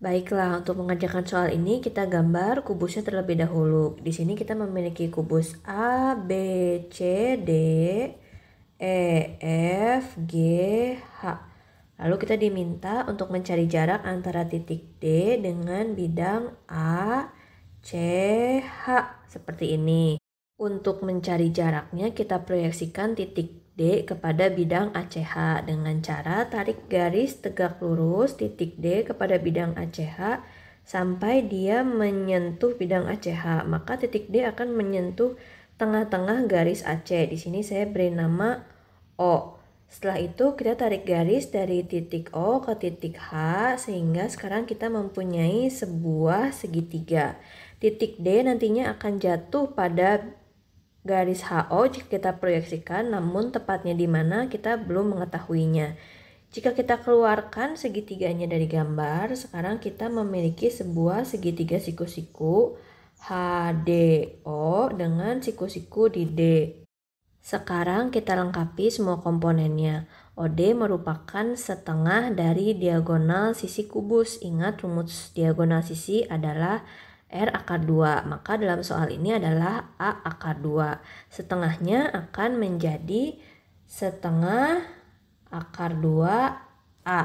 Baiklah, untuk mengerjakan soal ini kita gambar kubusnya terlebih dahulu. Di sini kita memiliki kubus A, B, C, D, E, F, G, H. Lalu kita diminta untuk mencari jarak antara titik D dengan bidang A, C, H seperti ini. Untuk mencari jaraknya kita proyeksikan titik D kepada bidang ACH dengan cara tarik garis tegak lurus titik D kepada bidang ACH sampai dia menyentuh bidang ACH. Maka titik D akan menyentuh tengah-tengah garis AC. Di sini saya beri nama O. Setelah itu kita tarik garis dari titik O ke titik H sehingga sekarang kita mempunyai sebuah segitiga. Titik D nantinya akan jatuh pada garis HO jika kita proyeksikan, namun tepatnya di mana kita belum mengetahuinya. Jika kita keluarkan segitiganya dari gambar, sekarang kita memiliki sebuah segitiga siku-siku HDO dengan siku-siku di D. Sekarang kita lengkapi semua komponennya. OD merupakan setengah dari diagonal sisi kubus. Ingat rumus diagonal sisi adalah R akar 2. Maka dalam soal ini adalah A akar 2. Setengahnya akan menjadi setengah akar 2 A.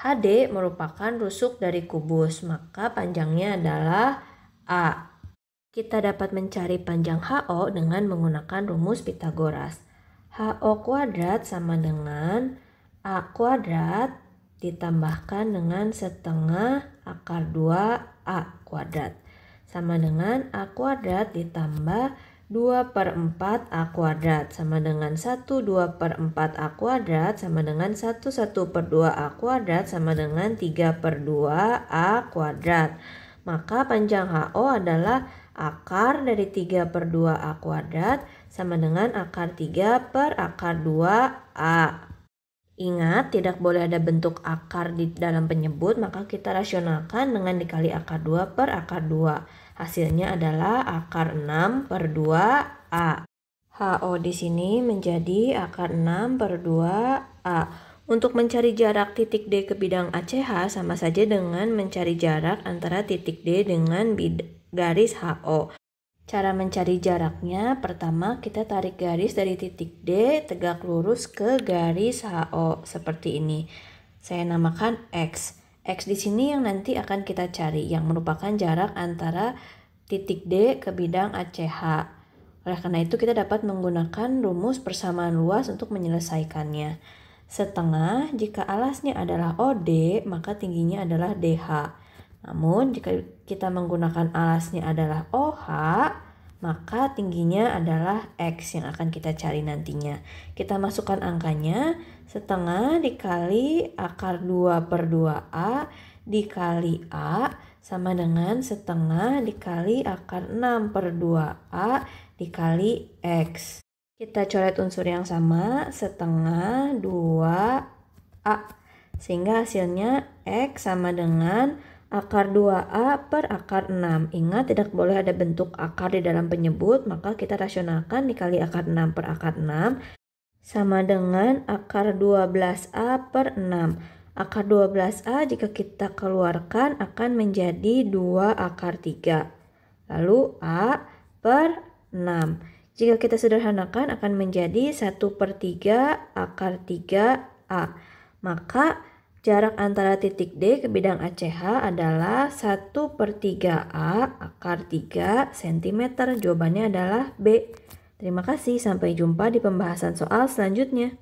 HD merupakan rusuk dari kubus, maka panjangnya adalah A. Kita dapat mencari panjang HO dengan menggunakan rumus Pitagoras. HO kuadrat sama dengan A kuadrat ditambahkan dengan setengah akar 2 A kuadrat sama dengan A kuadrat ditambah 2 per 4 A kuadrat sama dengan 1 2 per 4 A kuadrat sama dengan 1 1 per 2 A kuadrat sama dengan 3 per 2 A kuadrat. Maka panjang HO adalah akar dari 3 per 2 A kuadrat sama dengan akar 3 per akar 2 A. Ingat, tidak boleh ada bentuk akar di dalam penyebut, maka kita rasionalkan dengan dikali akar 2 per akar 2. Hasilnya adalah akar 6 per 2A. HO di sini menjadi akar 6 per 2A. Untuk mencari jarak titik D ke bidang ACH sama saja dengan mencari jarak antara titik D dengan garis HO. Cara mencari jaraknya, pertama kita tarik garis dari titik D tegak lurus ke garis HO seperti ini. Saya namakan X. X di sini yang nanti akan kita cari yang merupakan jarak antara titik D ke bidang ACH. Oleh karena itu kita dapat menggunakan rumus persamaan luas untuk menyelesaikannya. Setengah jika alasnya adalah OD, maka tingginya adalah DH. Namun jika kita menggunakan alasnya adalah OH, maka tingginya adalah X yang akan kita cari nantinya. Kita masukkan angkanya, setengah dikali akar 2 per 2A dikali A sama dengan setengah dikali akar 6 per 2A dikali X. Kita coret unsur yang sama, setengah 2A. Sehingga hasilnya X sama dengan akar 2A per akar 6. Ingat tidak boleh ada bentuk akar di dalam penyebut, maka kita rasionalkan dikali akar 6 per akar 6 sama dengan akar 12A per 6. Akar 12A jika kita keluarkan akan menjadi 2 akar 3. Lalu A per 6. Jika kita sederhanakan akan menjadi 1 per 3 akar 3A. Maka Jarak antara titik D ke bidang ACH adalah 1 per 3A akar 3 cm. Jawabannya adalah B. Terima kasih, sampai jumpa di pembahasan soal selanjutnya.